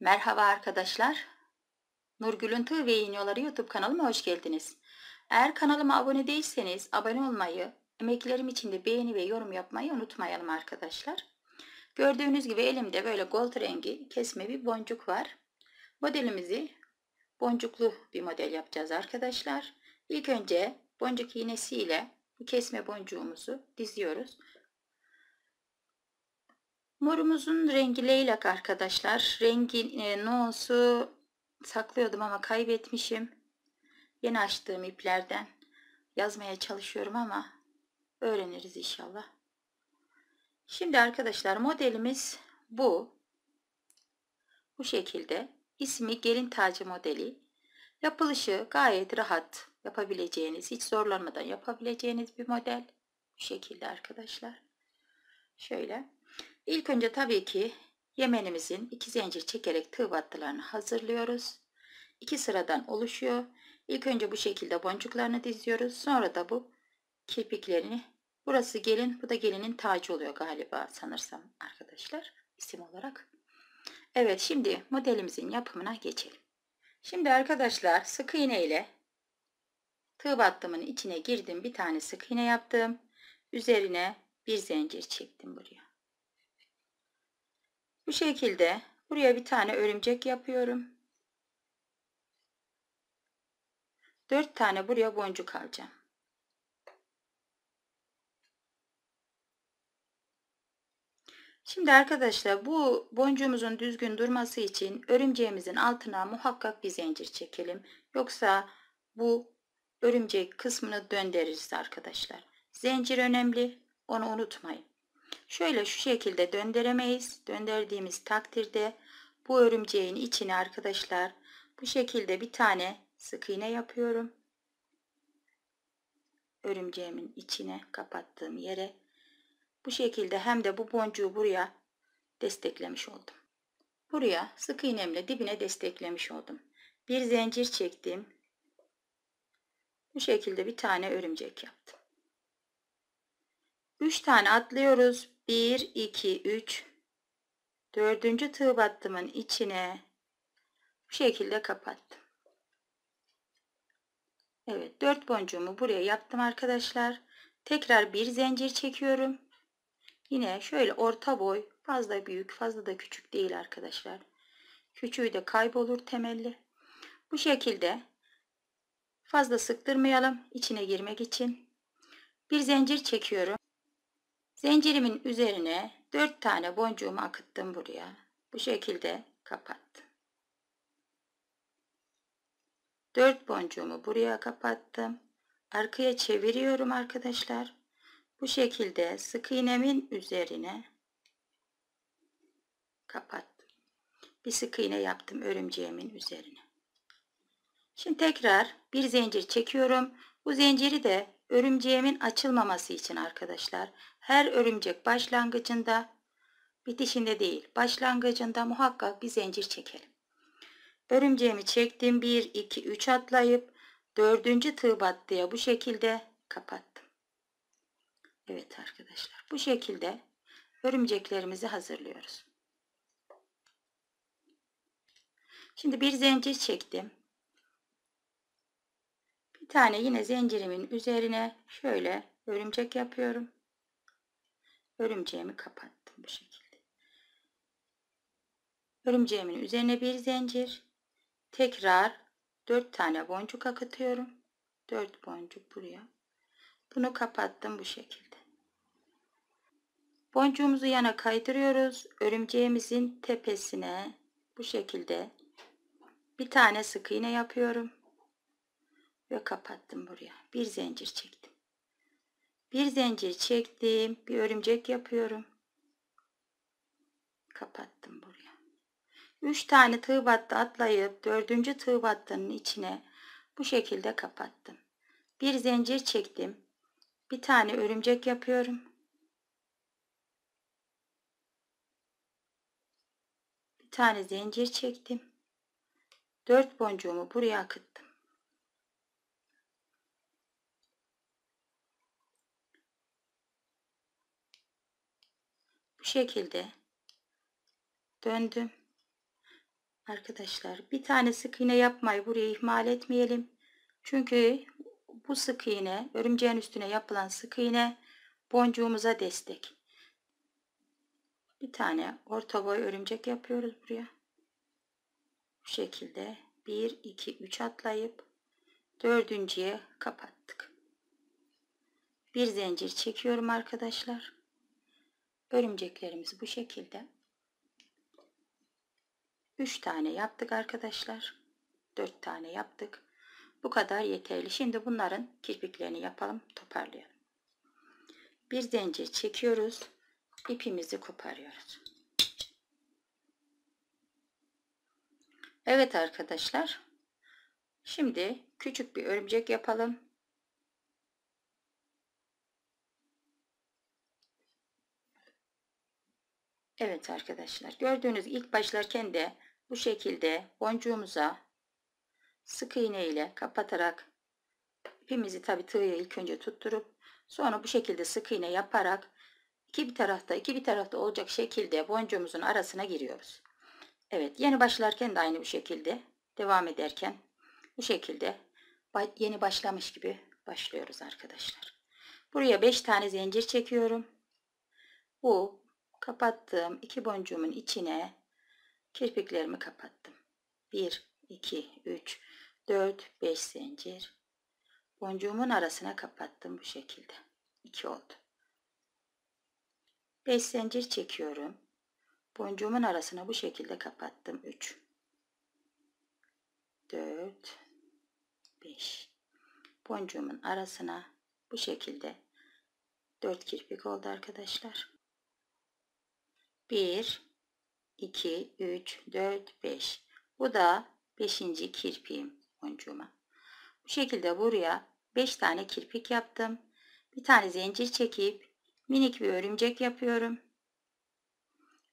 Merhaba arkadaşlar. Nurgül'ün Tığ ve Yinyoları YouTube kanalıma hoş geldiniz. Eğer kanalıma abone değilseniz abone olmayı, emeklerim için de beğeni ve yorum yapmayı unutmayalım arkadaşlar. Gördüğünüz gibi elimde böyle gold rengi kesme bir boncuk var. Modelimizi boncuklu bir model yapacağız arkadaşlar. İlk önce boncuk iğnesiyle bu kesme boncuğumuzu diziyoruz. Morumuzun rengi leylak arkadaşlar. Rengi e, no'su saklıyordum ama kaybetmişim. Yeni açtığım iplerden yazmaya çalışıyorum ama öğreniriz inşallah. Şimdi arkadaşlar modelimiz bu. Bu şekilde. İsmi gelin tacı modeli. Yapılışı gayet rahat yapabileceğiniz, hiç zorlanmadan yapabileceğiniz bir model. Bu şekilde arkadaşlar. Şöyle. İlk önce tabii ki yemenimizin iki zincir çekerek tığ battılarını hazırlıyoruz. İki sıradan oluşuyor. İlk önce bu şekilde boncuklarını diziyoruz. Sonra da bu kirpiklerini. Burası gelin, bu da gelinin tacı oluyor galiba sanırsam arkadaşlar isim olarak. Evet şimdi modelimizin yapımına geçelim. Şimdi arkadaşlar sık iğne ile tığ battımın içine girdim. Bir tane sık iğne yaptım. Üzerine bir zincir çektim buraya. Bu şekilde buraya bir tane örümcek yapıyorum. 4 tane buraya boncuk alacağım. Şimdi arkadaşlar bu boncuğumuzun düzgün durması için örümceğimizin altına muhakkak bir zincir çekelim. Yoksa bu örümcek kısmını döndeririz arkadaşlar. Zincir önemli onu unutmayın. Şöyle şu şekilde döndüremeyiz. Döndürdüğümüz takdirde bu örümceğin içine arkadaşlar bu şekilde bir tane sık iğne yapıyorum. Örümceğimin içine kapattığım yere bu şekilde hem de bu boncuğu buraya desteklemiş oldum. Buraya sık iğnemle dibine desteklemiş oldum. Bir zincir çektim. Bu şekilde bir tane örümcek yaptım. 3 tane atlıyoruz. 1, 2, 3. Dördüncü tığ battımın içine bu şekilde kapattım. Evet 4 boncuğumu buraya yaptım arkadaşlar. Tekrar bir zincir çekiyorum. Yine şöyle orta boy fazla büyük fazla da küçük değil arkadaşlar. Küçüğü de kaybolur temelli. Bu şekilde fazla sıktırmayalım içine girmek için. Bir zincir çekiyorum. Zincirimin üzerine 4 tane boncuğumu akıttım buraya. Bu şekilde kapattım. 4 boncuğumu buraya kapattım. Arkaya çeviriyorum arkadaşlar. Bu şekilde sık iğnemin üzerine kapattım. Bir sık iğne yaptım örümceğimin üzerine. Şimdi tekrar bir zincir çekiyorum. Bu zinciri de örümceğimin açılmaması için arkadaşlar her örümcek başlangıcında bitişinde değil başlangıcında muhakkak bir zincir çekelim. Örümceğimi çektim 1 2 3 atlayıp 4. tığ battıya bu şekilde kapattım. Evet arkadaşlar bu şekilde örümceklerimizi hazırlıyoruz. Şimdi bir zincir çektim tane yine zincirimin üzerine şöyle örümcek yapıyorum. Örümceğimi kapattım bu şekilde. Örümceğimin üzerine bir zincir. Tekrar 4 tane boncuk akıtıyorum. 4 boncuk buraya. Bunu kapattım bu şekilde. Boncuğumuzu yana kaydırıyoruz. Örümceğimizin tepesine bu şekilde bir tane sık iğne yapıyorum ve kapattım buraya. Bir zincir çektim. Bir zincir çektim. Bir örümcek yapıyorum. Kapattım buraya. Üç tane tığ battı atlayıp dördüncü tığ battının içine bu şekilde kapattım. Bir zincir çektim. Bir tane örümcek yapıyorum. Bir tane zincir çektim. Dört boncuğumu buraya akıttım. şekilde döndüm. Arkadaşlar bir tane sık iğne yapmayı buraya ihmal etmeyelim. Çünkü bu sık iğne örümceğin üstüne yapılan sık iğne boncuğumuza destek. Bir tane orta boy örümcek yapıyoruz buraya. Bu şekilde 1, 2, 3 atlayıp dördüncüye kapattık. Bir zincir çekiyorum arkadaşlar. Örümceklerimizi bu şekilde. 3 tane yaptık arkadaşlar. 4 tane yaptık. Bu kadar yeterli. Şimdi bunların kirpiklerini yapalım. Toparlayalım. Bir zincir çekiyoruz. ipimizi koparıyoruz. Evet arkadaşlar. Şimdi küçük bir örümcek yapalım. Evet arkadaşlar gördüğünüz ilk başlarken de bu şekilde boncuğumuza sık iğne ile kapatarak ipimizi tabi tığıya ilk önce tutturup sonra bu şekilde sık iğne yaparak iki bir tarafta iki bir tarafta olacak şekilde boncuğumuzun arasına giriyoruz. Evet yeni başlarken de aynı bu şekilde devam ederken bu şekilde yeni başlamış gibi başlıyoruz arkadaşlar. Buraya 5 tane zincir çekiyorum. Bu kapattığım iki boncuğumun içine kirpiklerimi kapattım. 1, 2, 3, 4, 5 zincir. Boncuğumun arasına kapattım bu şekilde. 2 oldu. 5 zincir çekiyorum. Boncuğumun arasına bu şekilde kapattım. 3 4 5 Boncuğumun arasına bu şekilde 4 kirpik oldu arkadaşlar. 1, 2, 3, 4, 5. Bu da 5. kirpiğim boncuğuma. Bu şekilde buraya 5 tane kirpik yaptım. Bir tane zincir çekip minik bir örümcek yapıyorum.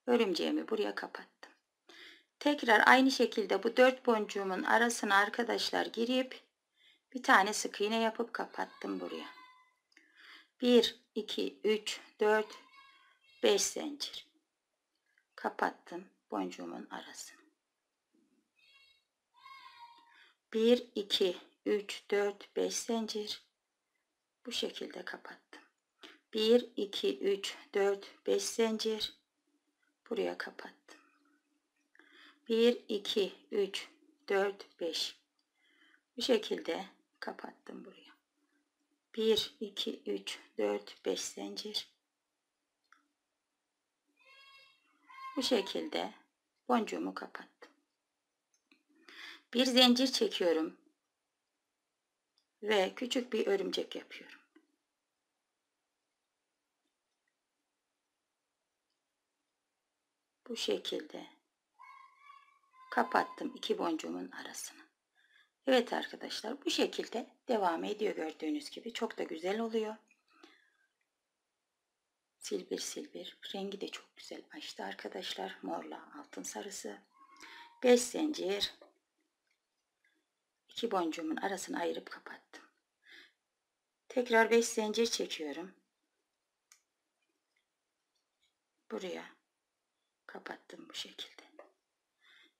Örümceğimi buraya kapattım. Tekrar aynı şekilde bu dört boncuğumun arasına arkadaşlar girip bir tane sık iğne yapıp kapattım buraya. 1, 2, 3, 4, 5 zincir kapattım boncuğumun arasını. 1 2 3 4 5 zincir bu şekilde kapattım. 1 2 3 4 5 zincir buraya kapattım. 1 2 3 4 5 bu şekilde kapattım buraya. 1 2 3 4 5 zincir Bu şekilde boncuğumu kapattım. Bir zincir çekiyorum ve küçük bir örümcek yapıyorum. Bu şekilde kapattım iki boncuğumun arasını. Evet arkadaşlar bu şekilde devam ediyor gördüğünüz gibi çok da güzel oluyor. Silbir silbir. Rengi de çok güzel açtı arkadaşlar. Morla altın sarısı. 5 zincir. 2 boncuğumun arasını ayırıp kapattım. Tekrar 5 zincir çekiyorum. Buraya kapattım bu şekilde.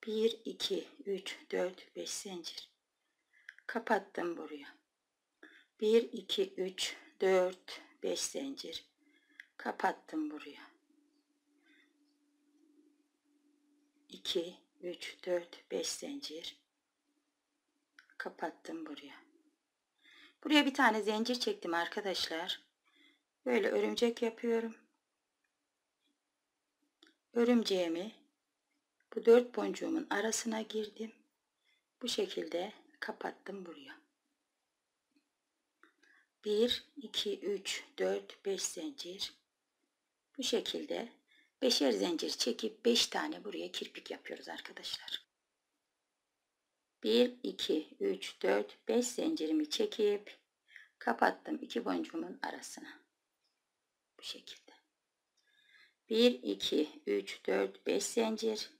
1, 2, 3, 4, 5 zincir. Kapattım buraya. 1, 2, 3, 4, 5 zincir kapattım buraya 2 3 4 5 zincir kapattım buraya buraya bir tane zincir çektim arkadaşlar böyle örümcek yapıyorum örümceğimi bu dört boncuğumun arasına girdim bu şekilde kapattım buraya 1 2 3 4 5 zincir bu şekilde beşer zincir çekip beş tane buraya kirpik yapıyoruz arkadaşlar. 1, 2, 3, 4, 5 zincirimi çekip kapattım iki boncuğumun arasına. Bu şekilde. 1, 2, 3, 4, 5 zincir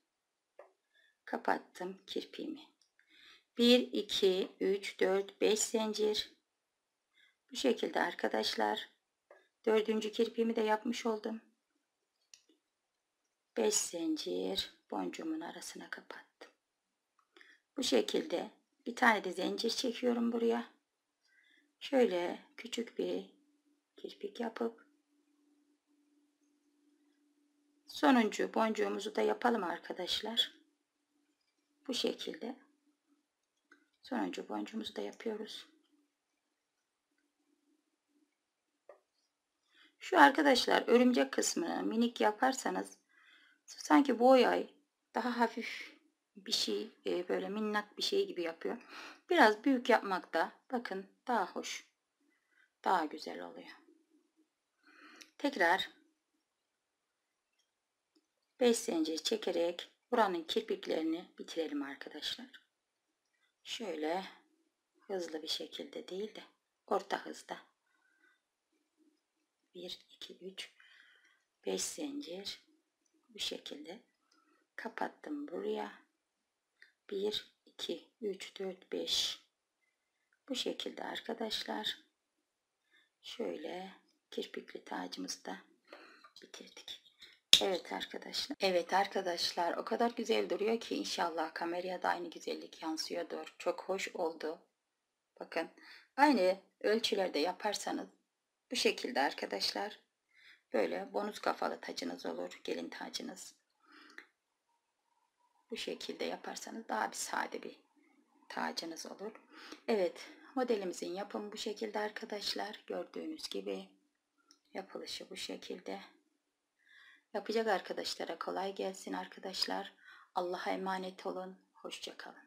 kapattım kirpiğimi. 1, 2, 3, 4, 5 zincir bu şekilde arkadaşlar Dördüncü kirpiğimi de yapmış oldum. 5 zincir boncuğumun arasına kapattım. Bu şekilde bir tane de zincir çekiyorum buraya. Şöyle küçük bir kirpik yapıp sonuncu boncuğumuzu da yapalım arkadaşlar. Bu şekilde sonuncu boncuğumuzu da yapıyoruz. Şu arkadaşlar örümcek kısmını minik yaparsanız sanki bu ay daha hafif bir şey e, böyle minnak bir şey gibi yapıyor. Biraz büyük yapmak da bakın daha hoş. Daha güzel oluyor. Tekrar 5 zincir çekerek buranın kirpiklerini bitirelim arkadaşlar. Şöyle hızlı bir şekilde değil de orta hızda. 1 2 3 5 zincir bu şekilde kapattım buraya 1 2 3 4 5 bu şekilde arkadaşlar şöyle kirpikli tacımızı da bitirdik Evet arkadaşlar. Evet arkadaşlar o kadar güzel duruyor ki inşallah kameraya da aynı güzellik yansıyordur. Çok hoş oldu. Bakın aynı ölçülerde yaparsanız bu şekilde arkadaşlar. Böyle bonus kafalı tacınız olur. Gelin tacınız. Bu şekilde yaparsanız daha bir sade bir tacınız olur. Evet modelimizin yapımı bu şekilde arkadaşlar. Gördüğünüz gibi yapılışı bu şekilde. Yapacak arkadaşlara kolay gelsin arkadaşlar. Allah'a emanet olun. Hoşçakalın.